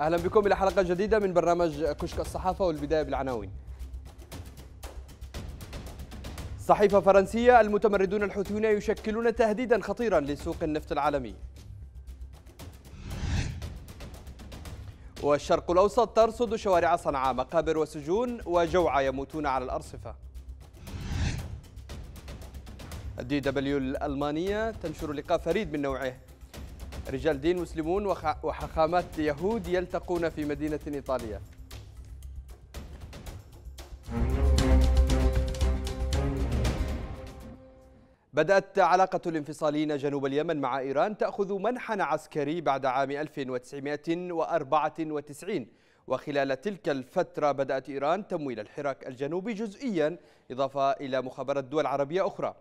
اهلا بكم الى حلقه جديده من برنامج كشك الصحافه والبدايه بالعناوين. صحيفه فرنسيه المتمردون الحوثيون يشكلون تهديدا خطيرا لسوق النفط العالمي. والشرق الاوسط ترصد شوارع صنعاء مقابر وسجون وجوعى يموتون على الارصفه. الدي دبليو الالمانيه تنشر لقاء فريد من نوعه رجال دين مسلمون وحخامات يهود يلتقون في مدينة إيطالية بدأت علاقة الانفصاليين جنوب اليمن مع إيران تأخذ منحنى عسكري بعد عام 1994 وخلال تلك الفترة بدأت إيران تمويل الحراك الجنوبي جزئيا إضافة إلى مخابرات دول عربية أخرى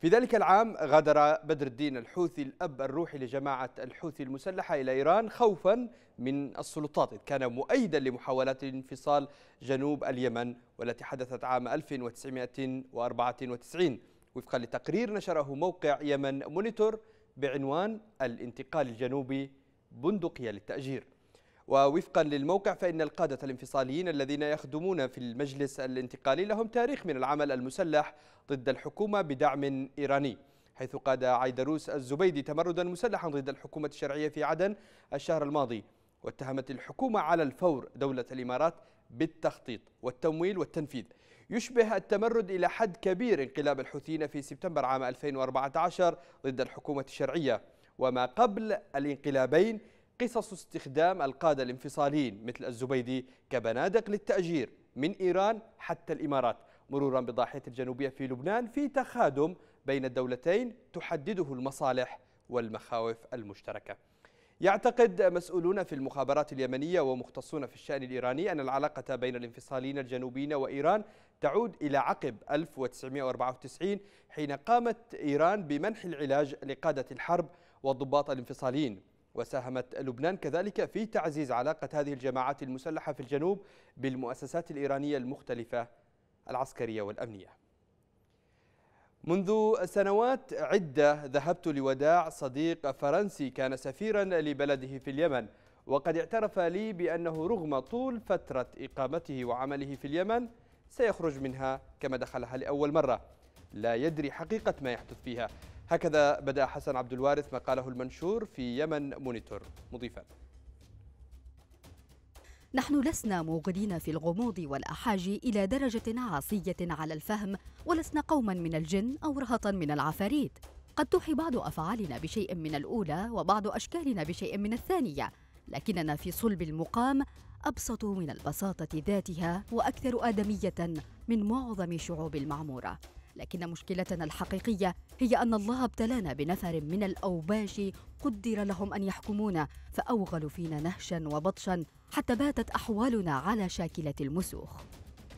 في ذلك العام غادر بدر الدين الحوثي الأب الروحي لجماعة الحوثي المسلحة إلى إيران خوفا من السلطات إذ كان مؤيدا لمحاولات انفصال جنوب اليمن والتي حدثت عام 1994 وفقا لتقرير نشره موقع يمن مونيتور بعنوان الانتقال الجنوبي بندقية للتأجير ووفقا للموقع فإن القادة الانفصاليين الذين يخدمون في المجلس الانتقالي لهم تاريخ من العمل المسلح ضد الحكومة بدعم إيراني حيث قاد عيدروس الزبيدي تمردا مسلحا ضد الحكومة الشرعية في عدن الشهر الماضي واتهمت الحكومة على الفور دولة الإمارات بالتخطيط والتمويل والتنفيذ يشبه التمرد إلى حد كبير انقلاب الحوثيين في سبتمبر عام 2014 ضد الحكومة الشرعية وما قبل الانقلابين قصص استخدام القادة الانفصاليين مثل الزبيدي كبنادق للتأجير من إيران حتى الإمارات مرورا بضاحية الجنوبية في لبنان في تخادم بين الدولتين تحدده المصالح والمخاوف المشتركة يعتقد مسؤولون في المخابرات اليمنية ومختصون في الشأن الإيراني أن العلاقة بين الانفصاليين الجنوبيين وإيران تعود إلى عقب 1994 حين قامت إيران بمنح العلاج لقادة الحرب والضباط الانفصاليين وساهمت لبنان كذلك في تعزيز علاقة هذه الجماعات المسلحة في الجنوب بالمؤسسات الإيرانية المختلفة العسكرية والأمنية منذ سنوات عدة ذهبت لوداع صديق فرنسي كان سفيرا لبلده في اليمن وقد اعترف لي بأنه رغم طول فترة إقامته وعمله في اليمن سيخرج منها كما دخلها لأول مرة لا يدري حقيقة ما يحدث فيها هكذا بدأ حسن عبد الوارث مقاله المنشور في يمن مونيتور مضيفا نحن لسنا موغلين في الغموض والأحاج إلى درجة عصية على الفهم ولسنا قوما من الجن أو رهطا من العفاريت قد توحي بعض أفعالنا بشيء من الأولى وبعض أشكالنا بشيء من الثانية لكننا في صلب المقام أبسط من البساطة ذاتها وأكثر آدمية من معظم شعوب المعمورة لكن مشكلتنا الحقيقية هي أن الله ابتلانا بنفر من الأوباش قدر لهم أن يحكمونا فأوغلوا فينا نهشا وبطشا حتى باتت أحوالنا على شاكلة المسوخ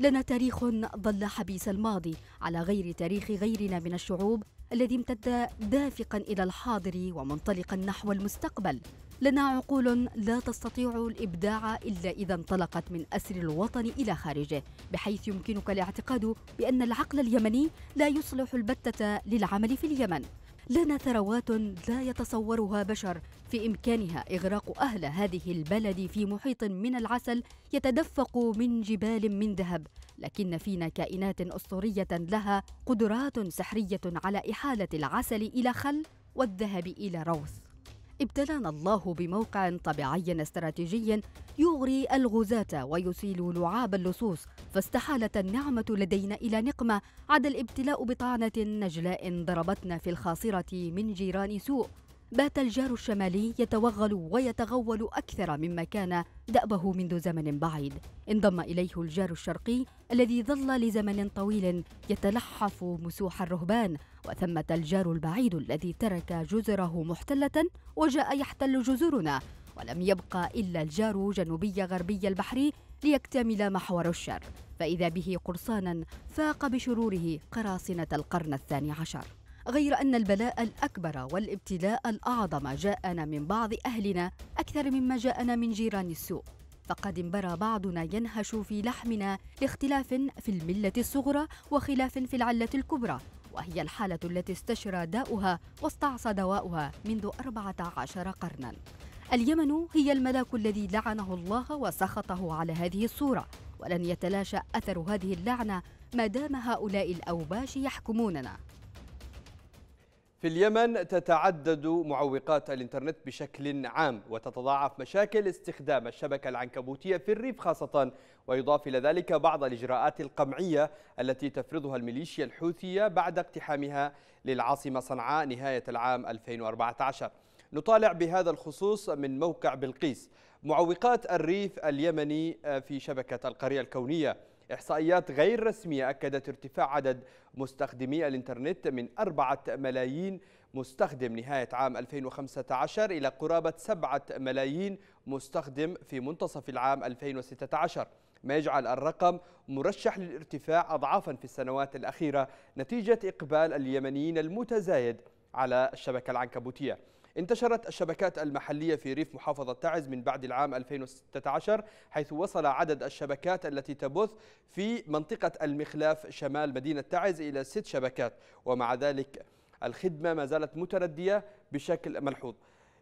لنا تاريخ ظل حبيس الماضي على غير تاريخ غيرنا من الشعوب الذي امتد دافقا إلى الحاضر ومنطلقا نحو المستقبل لنا عقول لا تستطيع الإبداع إلا إذا انطلقت من أسر الوطن إلى خارجه بحيث يمكنك الاعتقاد بأن العقل اليمني لا يصلح البتة للعمل في اليمن لنا ثروات لا يتصورها بشر في إمكانها إغراق أهل هذه البلد في محيط من العسل يتدفق من جبال من ذهب لكن فينا كائنات أسطورية لها قدرات سحرية على إحالة العسل إلى خل والذهب إلى روث ابتلانا الله بموقع طبيعي استراتيجي يغري الغزاة ويسيل لعاب اللصوص فاستحالت النعمة لدينا إلى نقمة عدا الابتلاء بطعنة نجلاء ضربتنا في الخاصرة من جيران سوء بات الجار الشمالي يتوغل ويتغول أكثر مما كان دأبه منذ زمن بعيد انضم إليه الجار الشرقي الذي ظل لزمن طويل يتلحف مسوح الرهبان وثمة الجار البعيد الذي ترك جزره محتلة وجاء يحتل جزرنا ولم يبقى إلا الجار جنوبي غربي البحر ليكتمل محور الشر فإذا به قرصانا فاق بشروره قراصنة القرن الثاني عشر غير أن البلاء الأكبر والابتلاء الأعظم جاءنا من بعض أهلنا أكثر مما جاءنا من جيران السوء فقد انبرى بعضنا ينهش في لحمنا لاختلاف في الملة الصغرى وخلاف في العلة الكبرى وهي الحالة التي استشرى داؤها واستعصى دواؤها منذ 14 قرنا اليمن هي الملاك الذي لعنه الله وسخطه على هذه الصورة ولن يتلاشى أثر هذه اللعنة ما دام هؤلاء الأوباش يحكموننا في اليمن تتعدد معوقات الانترنت بشكل عام وتتضاعف مشاكل استخدام الشبكة العنكبوتية في الريف خاصة ويضاف إلى ذلك بعض الإجراءات القمعية التي تفرضها الميليشيا الحوثية بعد اقتحامها للعاصمة صنعاء نهاية العام 2014 نطالع بهذا الخصوص من موقع بلقيس معوقات الريف اليمني آه، في شبكة القرية الكونية إحصائيات غير رسمية أكدت ارتفاع عدد مستخدمي الإنترنت من 4 ملايين مستخدم نهاية عام 2015 إلى قرابة 7 ملايين مستخدم في منتصف العام 2016 ما يجعل الرقم مرشح للارتفاع أضعافا في السنوات الأخيرة نتيجة إقبال اليمنيين المتزايد على الشبكة العنكبوتية انتشرت الشبكات المحلية في ريف محافظة تعز من بعد العام 2016 حيث وصل عدد الشبكات التي تبث في منطقة المخلاف شمال مدينة تعز إلى ست شبكات ومع ذلك الخدمة ما زالت متردية بشكل ملحوظ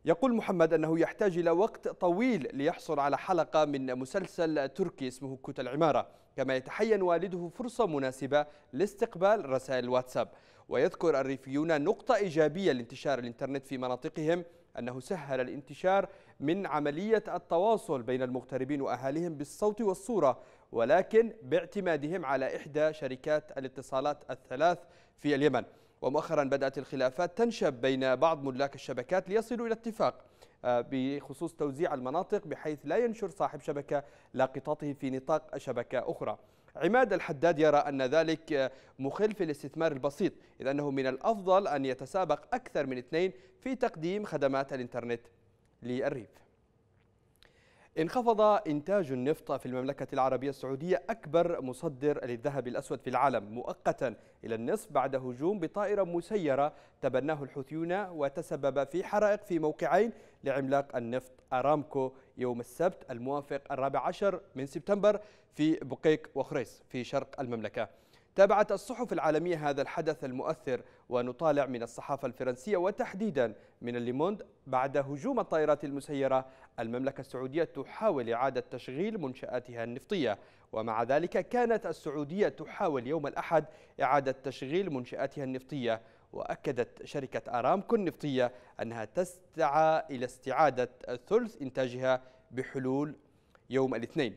يقول محمد أنه يحتاج إلى وقت طويل ليحصل على حلقة من مسلسل تركي اسمه كوت العمارة كما يتحين والده فرصة مناسبة لاستقبال رسائل الواتساب ويذكر الريفيون نقطة إيجابية لانتشار الإنترنت في مناطقهم أنه سهل الانتشار من عملية التواصل بين المغتربين وأهاليهم بالصوت والصورة ولكن باعتمادهم على إحدى شركات الاتصالات الثلاث في اليمن ومؤخرا بدأت الخلافات تنشب بين بعض ملاك الشبكات ليصلوا إلى اتفاق آه، بخصوص توزيع المناطق بحيث لا ينشر صاحب شبكة لاقطاته في نطاق شبكة أخرى عماد الحداد يرى أن ذلك مخل في الاستثمار البسيط إذ أنه من الأفضل أن يتسابق أكثر من اثنين في تقديم خدمات الإنترنت للريف انخفض إنتاج النفط في المملكة العربية السعودية أكبر مصدر للذهب الأسود في العالم مؤقتا إلى النصف بعد هجوم بطائرة مسيرة تبناه الحوثيون وتسبب في حرائق في موقعين لعملاق النفط أرامكو يوم السبت الموافق الرابع عشر من سبتمبر في بقيق وخريص في شرق المملكة تابعت الصحف العالمية هذا الحدث المؤثر ونطالع من الصحافة الفرنسية وتحديدا من الليموند بعد هجوم الطائرات المسيرة المملكة السعودية تحاول إعادة تشغيل منشآتها النفطية ومع ذلك كانت السعودية تحاول يوم الأحد إعادة تشغيل منشآتها النفطية وأكدت شركة أرامكو النفطية أنها تسعى إلى استعادة ثلث إنتاجها بحلول يوم الاثنين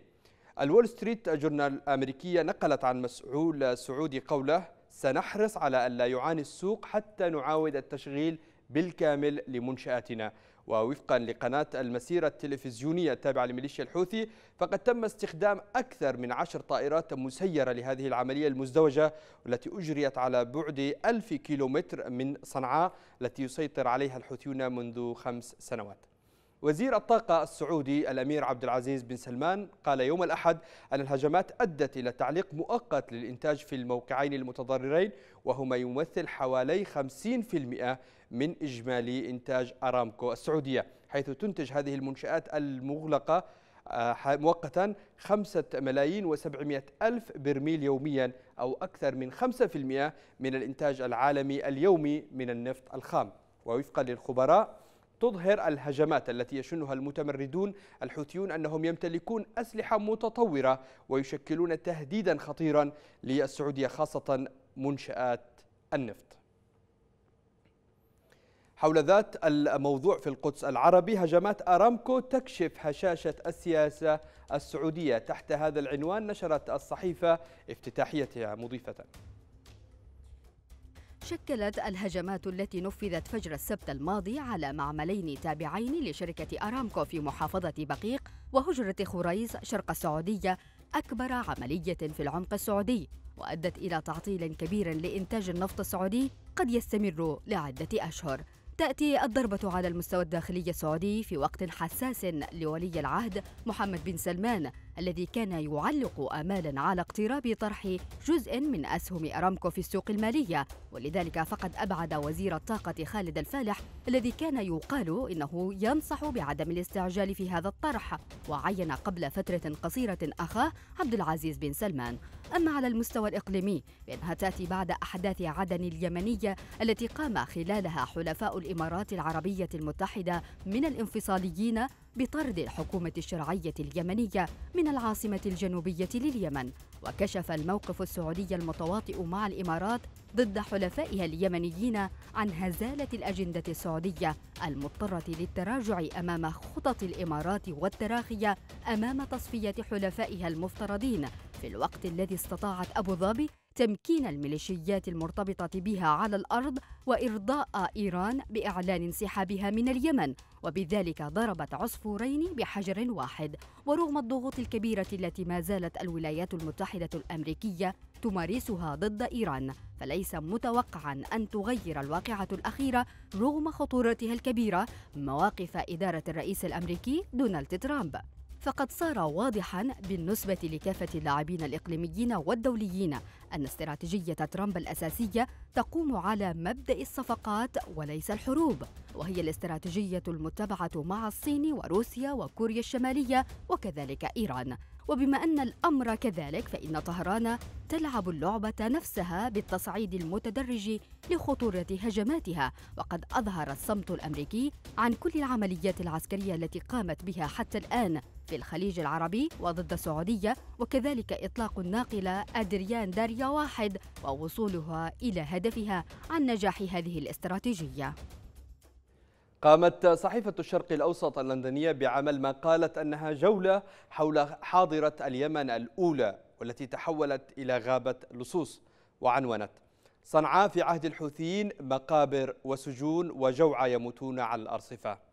الول ستريت جورنال الأمريكية نقلت عن مسؤول سعودي قوله سنحرص على ألا يعاني السوق حتى نعاود التشغيل بالكامل لمنشآتنا ووفقا لقناة المسيرة التلفزيونية التابعة لميليشيا الحوثي فقد تم استخدام أكثر من عشر طائرات مسيرة لهذه العملية المزدوجة والتي أجريت على بعد ألف كيلومتر من صنعاء التي يسيطر عليها الحوثيون منذ خمس سنوات وزير الطاقة السعودي الأمير عبد العزيز بن سلمان قال يوم الأحد أن الهجمات أدت إلى تعليق مؤقت للإنتاج في الموقعين المتضررين وهما يمثل حوالي 50% من إجمالي إنتاج أرامكو السعودية حيث تنتج هذه المنشآت المغلقة آه، مؤقتا 5 ملايين و700 ألف برميل يوميا أو أكثر من 5% من الإنتاج العالمي اليومي من النفط الخام ووفقا للخبراء تظهر الهجمات التي يشنها المتمردون الحوثيون أنهم يمتلكون أسلحة متطورة ويشكلون تهديدا خطيرا للسعودية خاصة منشآت النفط حول ذات الموضوع في القدس العربي هجمات أرامكو تكشف هشاشة السياسة السعودية تحت هذا العنوان نشرت الصحيفة افتتاحيتها مضيفة شكلت الهجمات التي نفذت فجر السبت الماضي على معملين تابعين لشركة أرامكو في محافظة بقيق وهجرة خريص شرق السعودية أكبر عملية في العمق السعودي وأدت إلى تعطيل كبير لإنتاج النفط السعودي قد يستمر لعدة أشهر تأتي الضربة على المستوى الداخلي السعودي في وقت حساس لولي العهد محمد بن سلمان الذي كان يعلق آمالا على اقتراب طرح جزء من أسهم أرامكو في السوق المالية ولذلك فقد أبعد وزير الطاقة خالد الفالح الذي كان يقال إنه ينصح بعدم الاستعجال في هذا الطرح وعين قبل فترة قصيرة أخاه عبد العزيز بن سلمان أما على المستوى الإقليمي فإنها تأتي بعد أحداث عدن اليمنية التي قام خلالها حلفاء الإمارات العربية المتحدة من الانفصاليين بطرد الحكومة الشرعية اليمنية من العاصمة الجنوبية لليمن وكشف الموقف السعودي المتواطئ مع الإمارات ضد حلفائها اليمنيين عن هزالة الأجندة السعودية المضطرة للتراجع أمام خطط الإمارات والتراخية أمام تصفية حلفائها المفترضين في الوقت الذي استطاعت أبو ظبي تمكين الميليشيات المرتبطة بها على الأرض وإرضاء إيران بإعلان انسحابها من اليمن وبذلك ضربت عصفورين بحجر واحد ورغم الضغوط الكبيرة التي ما زالت الولايات المتحدة الأمريكية تمارسها ضد إيران فليس متوقعا أن تغير الواقعة الأخيرة رغم خطورتها الكبيرة مواقف إدارة الرئيس الأمريكي دونالد ترامب فقد صار واضحا بالنسبة لكافة اللاعبين الإقليميين والدوليين أن استراتيجية ترامب الأساسية تقوم على مبدأ الصفقات وليس الحروب وهي الاستراتيجية المتبعة مع الصين وروسيا وكوريا الشمالية وكذلك إيران وبما أن الأمر كذلك فإن طهران تلعب اللعبة نفسها بالتصعيد المتدرج لخطورة هجماتها وقد أظهر الصمت الأمريكي عن كل العمليات العسكرية التي قامت بها حتى الآن في الخليج العربي وضد السعودية وكذلك إطلاق الناقلة أدريان داريا واحد ووصولها إلى هدفها عن نجاح هذه الاستراتيجية قامت صحيفة الشرق الأوسط اللندنية بعمل ما قالت أنها جولة حول حاضرة اليمن الأولى والتي تحولت إلى غابة لصوص وعنونت صنعاء في عهد الحوثيين مقابر وسجون وجوعى يموتون على الأرصفة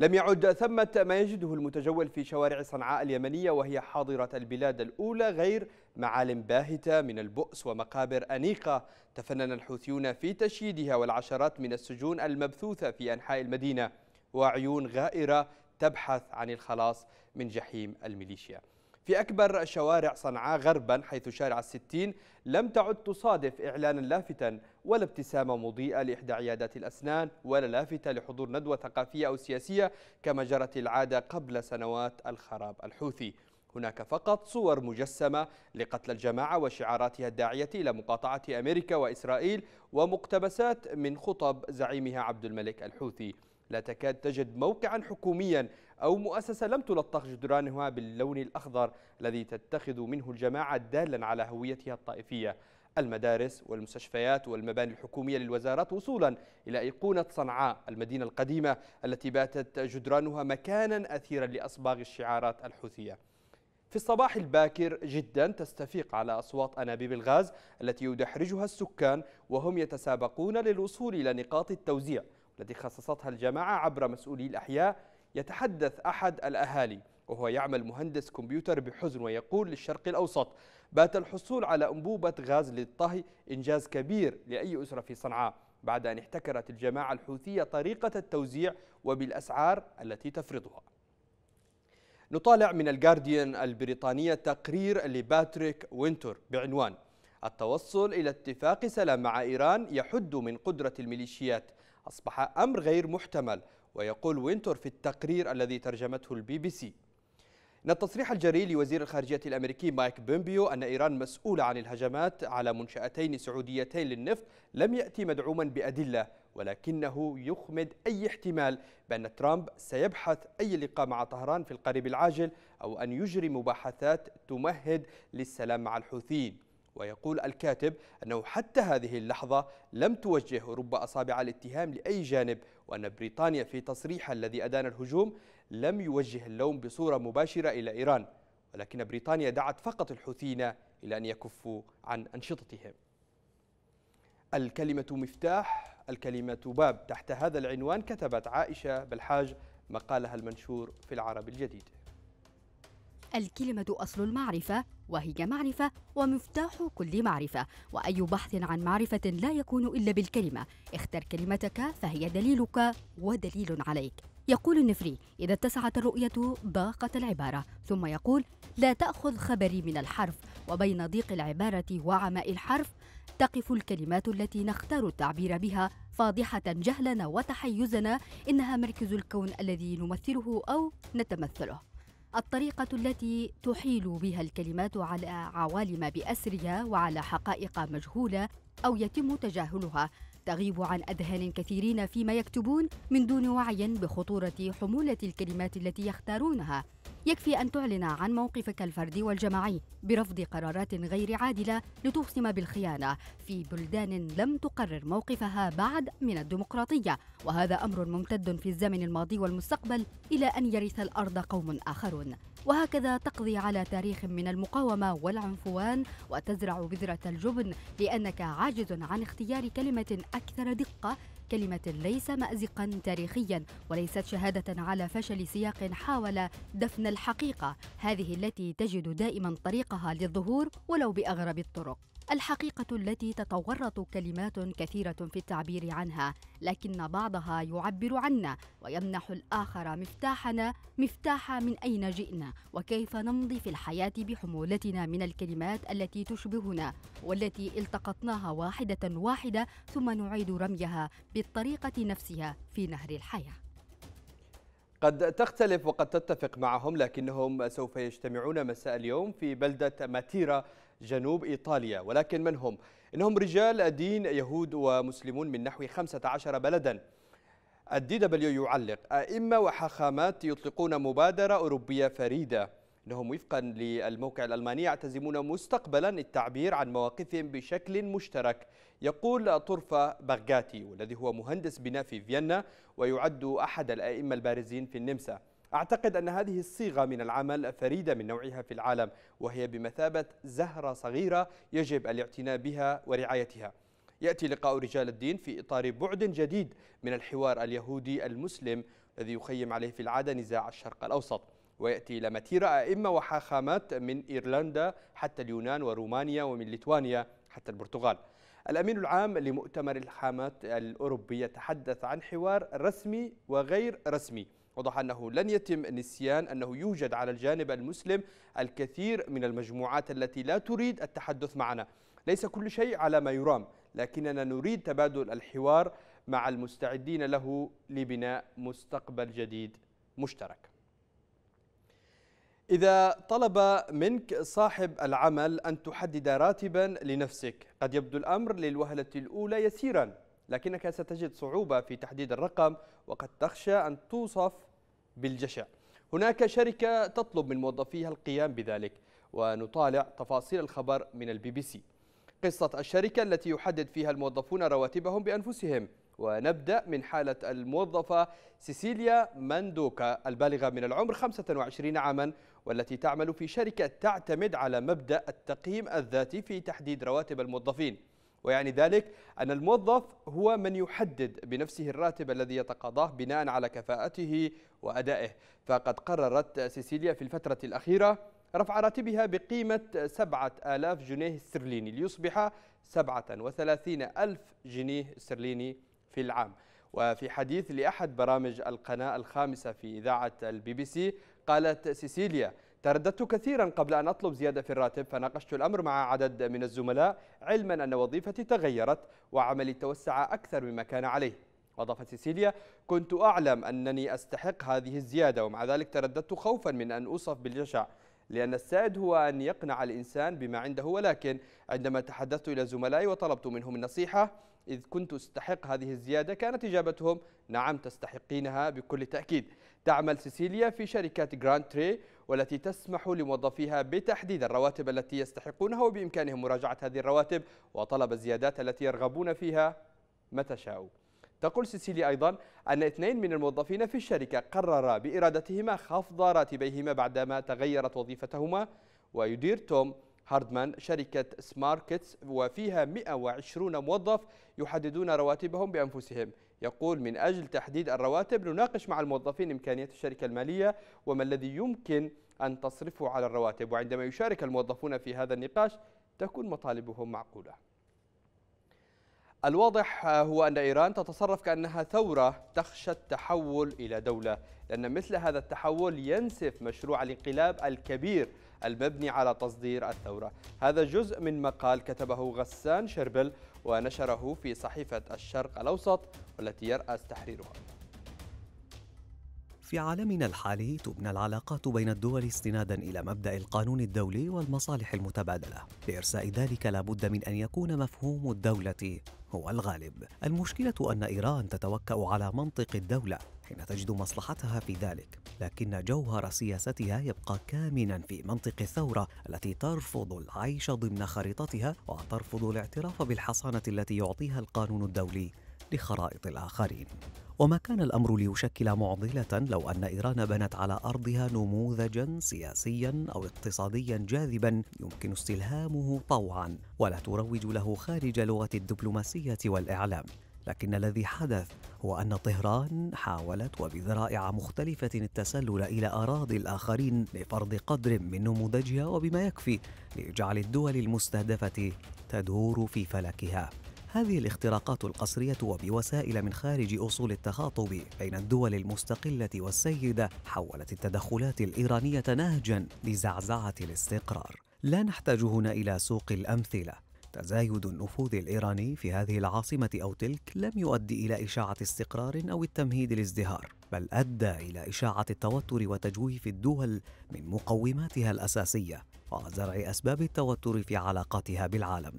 لم يعد ثمة ما يجده المتجول في شوارع صنعاء اليمنية وهي حاضرة البلاد الأولى غير معالم باهتة من البؤس ومقابر أنيقة تفنن الحوثيون في تشييدها والعشرات من السجون المبثوثة في أنحاء المدينة وعيون غائرة تبحث عن الخلاص من جحيم الميليشيا في أكبر شوارع صنعاء غربا حيث شارع الستين لم تعد تصادف إعلانا لافتا ولا ابتسامة مضيئة لإحدى عيادات الأسنان ولا لافتة لحضور ندوة ثقافية أو سياسية كما جرت العادة قبل سنوات الخراب الحوثي هناك فقط صور مجسمة لقتل الجماعة وشعاراتها الداعية إلى مقاطعة أمريكا وإسرائيل ومقتبسات من خطب زعيمها عبد الملك الحوثي لا تكاد تجد موقعا حكوميا أو مؤسسة لم تلطخ جدرانها باللون الأخضر الذي تتخذ منه الجماعة دالا على هويتها الطائفية المدارس والمستشفيات والمباني الحكومية للوزارات وصولا إلى أيقونة صنعاء المدينة القديمة التي باتت جدرانها مكانا أثيرا لأصباغ الشعارات الحوثية في الصباح الباكر جدا تستفيق على أصوات أنابيب الغاز التي يدحرجها السكان وهم يتسابقون للوصول إلى نقاط التوزيع التي خصصتها الجماعة عبر مسؤولي الأحياء يتحدث أحد الأهالي وهو يعمل مهندس كمبيوتر بحزن ويقول للشرق الأوسط بات الحصول على أنبوبة غاز للطهي إنجاز كبير لأي أسرة في صنعاء بعد أن احتكرت الجماعة الحوثية طريقة التوزيع وبالأسعار التي تفرضها نطالع من الجارديان البريطانية تقرير لباتريك وينتور بعنوان التوصل إلى اتفاق سلام مع إيران يحد من قدرة الميليشيات أصبح أمر غير محتمل ويقول وينتور في التقرير الذي ترجمته البي بي سي إن التصريح الجري لوزير الخارجية الأمريكي مايك بومبيو أن إيران مسؤولة عن الهجمات على منشأتين سعوديتين للنفط لم يأتي مدعوما بأدلة ولكنه يخمد أي احتمال بأن ترامب سيبحث أي لقاء مع طهران في القريب العاجل أو أن يجري مباحثات تمهد للسلام مع الحوثيين ويقول الكاتب أنه حتى هذه اللحظة لم توجه أوروبا أصابع الاتهام لأي جانب وأن بريطانيا في تصريحها الذي أدان الهجوم لم يوجه اللوم بصورة مباشرة إلى إيران ولكن بريطانيا دعت فقط الحوثيين إلى أن يكفوا عن أنشطتهم الكلمة مفتاح الكلمة باب تحت هذا العنوان كتبت عائشة بالحاج مقالها المنشور في العرب الجديد الكلمة أصل المعرفة وهي معرفة ومفتاح كل معرفة وأي بحث عن معرفة لا يكون إلا بالكلمة اختر كلمتك فهي دليلك ودليل عليك يقول النفري إذا اتسعت الرؤية ضاقت العبارة ثم يقول لا تأخذ خبري من الحرف وبين ضيق العبارة وعماء الحرف تقف الكلمات التي نختار التعبير بها فاضحة جهلنا وتحيزنا إنها مركز الكون الذي نمثله أو نتمثله الطريقة التي تحيل بها الكلمات على عوالم بأسرها وعلى حقائق مجهولة أو يتم تجاهلها تغيب عن أذهان كثيرين فيما يكتبون من دون وعي بخطورة حمولة الكلمات التي يختارونها يكفي أن تعلن عن موقفك الفردي والجماعي برفض قرارات غير عادلة لتوصم بالخيانة في بلدان لم تقرر موقفها بعد من الديمقراطية وهذا أمر ممتد في الزمن الماضي والمستقبل إلى أن يرث الأرض قوم آخرون وهكذا تقضي على تاريخ من المقاومة والعنفوان وتزرع بذرة الجبن لأنك عاجز عن اختيار كلمة أكثر دقة كلمة ليس مأزقا تاريخيا وليست شهادة على فشل سياق حاول دفن الحقيقة هذه التي تجد دائما طريقها للظهور ولو بأغرب الطرق الحقيقة التي تتورط كلمات كثيرة في التعبير عنها لكن بعضها يعبر عنا ويمنح الآخر مفتاحنا مفتاح من أين جئنا وكيف نمضي في الحياة بحمولتنا من الكلمات التي تشبهنا والتي التقطناها واحدة واحدة ثم نعيد رميها بالطريقة نفسها في نهر الحياة قد تختلف وقد تتفق معهم لكنهم سوف يجتمعون مساء اليوم في بلدة ماتيرا جنوب إيطاليا ولكن من هم؟ إنهم رجال دين يهود ومسلمون من نحو 15 بلداً الدي دبليو يعلق أئمة وحاخامات يطلقون مبادرة أوروبية فريدة إنهم وفقا للموقع الألماني يعتزمون مستقبلا التعبير عن مواقفهم بشكل مشترك يقول طرفة بغاتي والذي هو مهندس بناء في فيينا ويعد أحد الأئمة البارزين في النمسا أعتقد أن هذه الصيغة من العمل فريدة من نوعها في العالم وهي بمثابة زهرة صغيرة يجب الاعتناء بها ورعايتها يأتي لقاء رجال الدين في إطار بعد جديد من الحوار اليهودي المسلم الذي يخيم عليه في العادة نزاع الشرق الأوسط ويأتي إلى متيرة أئمة وحاخامات من إيرلندا حتى اليونان ورومانيا ومن ليتوانيا حتى البرتغال الأمين العام لمؤتمر الحامات الأوروبي يتحدث عن حوار رسمي وغير رسمي وضح أنه لن يتم نسيان أنه يوجد على الجانب المسلم الكثير من المجموعات التي لا تريد التحدث معنا ليس كل شيء على ما يرام لكننا نريد تبادل الحوار مع المستعدين له لبناء مستقبل جديد مشترك إذا طلب منك صاحب العمل أن تحدد راتبا لنفسك قد يبدو الأمر للوهلة الأولى يسيرا لكنك ستجد صعوبة في تحديد الرقم وقد تخشى أن توصف بالجشع هناك شركة تطلب من موظفيها القيام بذلك ونطالع تفاصيل الخبر من البي بي سي قصة الشركة التي يحدد فيها الموظفون رواتبهم بأنفسهم ونبدأ من حالة الموظفة سيسيليا ماندوكا البالغة من العمر 25 عاما والتي تعمل في شركة تعتمد على مبدأ التقييم الذاتي في تحديد رواتب الموظفين ويعني ذلك أن الموظف هو من يحدد بنفسه الراتب الذي يتقاضاه بناء على كفاءته وأدائه فقد قررت سيسيليا في الفترة الأخيرة رفع راتبها بقيمة 7000 جنيه استرليني ليصبح 37000 جنيه استرليني في العام وفي حديث لأحد برامج القناة الخامسة في إذاعة البي بي سي قالت سيسيليا ترددت كثيرا قبل أن أطلب زيادة في الراتب فناقشت الأمر مع عدد من الزملاء علما أن وظيفتي تغيرت وعملي توسع أكثر مما كان عليه أضافت سيسيليا كنت أعلم أنني أستحق هذه الزيادة ومع ذلك ترددت خوفا من أن أوصف بالجشع لأن السائد هو أن يقنع الإنسان بما عنده ولكن عندما تحدثت إلى زملائي وطلبت منهم النصيحة إذ كنت أستحق هذه الزيادة كانت إجابتهم نعم تستحقينها بكل تأكيد تعمل سيسيليا في شركة جراند تري والتي تسمح لموظفيها بتحديد الرواتب التي يستحقونها وبإمكانهم مراجعة هذه الرواتب وطلب الزيادات التي يرغبون فيها متى شاءوا تقول سيسيليا أيضا أن اثنين من الموظفين في الشركة قررا بإرادتهما خفض راتبيهما بعدما تغيرت وظيفتهما ويدير توم هاردمان شركة سماركتس وفيها 120 موظف يحددون رواتبهم بأنفسهم يقول من أجل تحديد الرواتب نناقش مع الموظفين إمكانية الشركة المالية وما الذي يمكن أن تصرفه على الرواتب وعندما يشارك الموظفون في هذا النقاش تكون مطالبهم معقولة الواضح هو أن إيران تتصرف كأنها ثورة تخشى التحول إلى دولة لأن مثل هذا التحول ينسف مشروع الانقلاب الكبير المبني على تصدير الثورة هذا جزء من مقال كتبه غسان شربل ونشره في صحيفة الشرق الأوسط والتي يرأس تحريرها في عالمنا الحالي تبنى العلاقات بين الدول استنادا الى مبدا القانون الدولي والمصالح المتبادله لارساء ذلك لابد من ان يكون مفهوم الدوله هو الغالب المشكله ان ايران تتوكا على منطق الدوله حين تجد مصلحتها في ذلك لكن جوهر سياستها يبقى كامنا في منطق الثورة التي ترفض العيش ضمن خريطتها وترفض الاعتراف بالحصانة التي يعطيها القانون الدولي لخرائط الآخرين وما كان الأمر ليشكل معضلة لو أن إيران بنت على أرضها نموذجا سياسيا أو اقتصاديا جاذبا يمكن استلهامه طوعا ولا تروج له خارج لغة الدبلوماسية والإعلام لكن الذي حدث هو أن طهران حاولت وبذرائع مختلفة التسلل إلى أراضي الآخرين لفرض قدر من نموذجها وبما يكفي لجعل الدول المستهدفة تدور في فلكها هذه الاختراقات القسرية وبوسائل من خارج أصول التخاطب بين الدول المستقلة والسيدة حولت التدخلات الإيرانية نهجا لزعزعة الاستقرار لا نحتاج هنا إلى سوق الأمثلة تزايد النفوذ الإيراني في هذه العاصمة أو تلك لم يؤدي إلى إشاعة استقرار أو التمهيد لازدهار بل أدى إلى إشاعة التوتر وتجويف الدول من مقوماتها الأساسية وزرع أسباب التوتر في علاقاتها بالعالم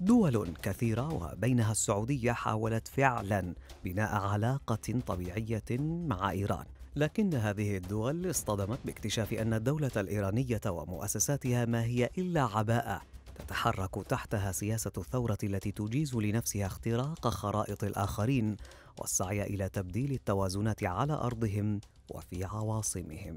دول كثيرة وبينها السعودية حاولت فعلا بناء علاقة طبيعية مع إيران لكن هذه الدول اصطدمت باكتشاف أن الدولة الإيرانية ومؤسساتها ما هي إلا عباءة تتحرك تحتها سياسة الثورة التي تجيز لنفسها اختراق خرائط الآخرين والسعي إلى تبديل التوازنات على أرضهم وفي عواصمهم.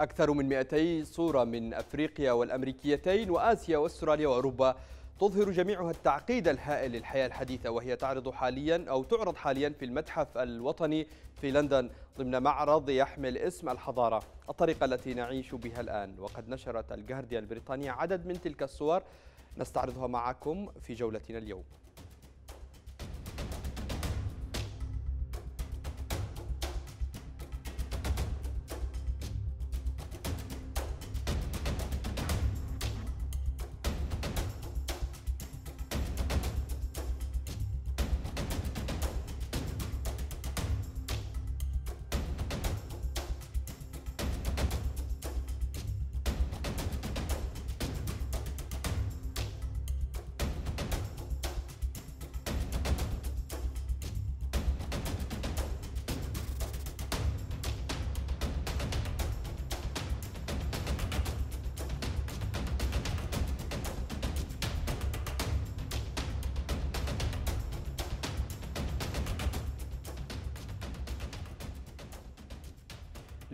أكثر من 200 صورة من أفريقيا والأمريكيتين وآسيا وأستراليا وأوروبا تظهر جميعها التعقيد الهائل للحياة الحديثة وهي تعرض حاليا أو تعرض حاليا في المتحف الوطني في لندن ضمن معرض يحمل اسم الحضارة الطريقة التي نعيش بها الآن وقد نشرت الجارديان البريطانية عدد من تلك الصور نستعرضها معكم في جولتنا اليوم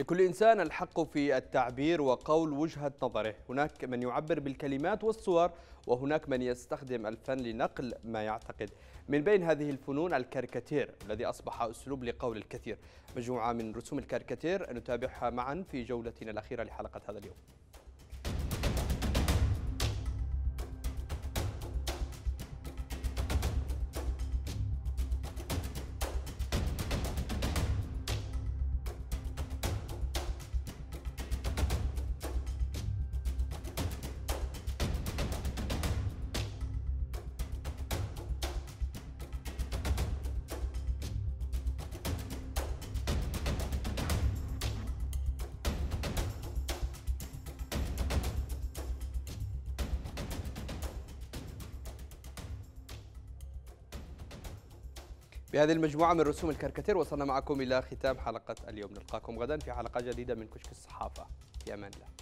لكل إنسان الحق في التعبير وقول وجهة نظره هناك من يعبر بالكلمات والصور وهناك من يستخدم الفن لنقل ما يعتقد من بين هذه الفنون الكاريكاتير الذي أصبح أسلوب لقول الكثير مجموعة من رسوم الكاريكاتير نتابعها معا في جولتنا الأخيرة لحلقة هذا اليوم بهذه المجموعة من رسوم الكاريكاتير وصلنا معكم إلى ختام حلقة اليوم نلقاكم غدا في حلقة جديدة من كشك الصحافة في أمان الله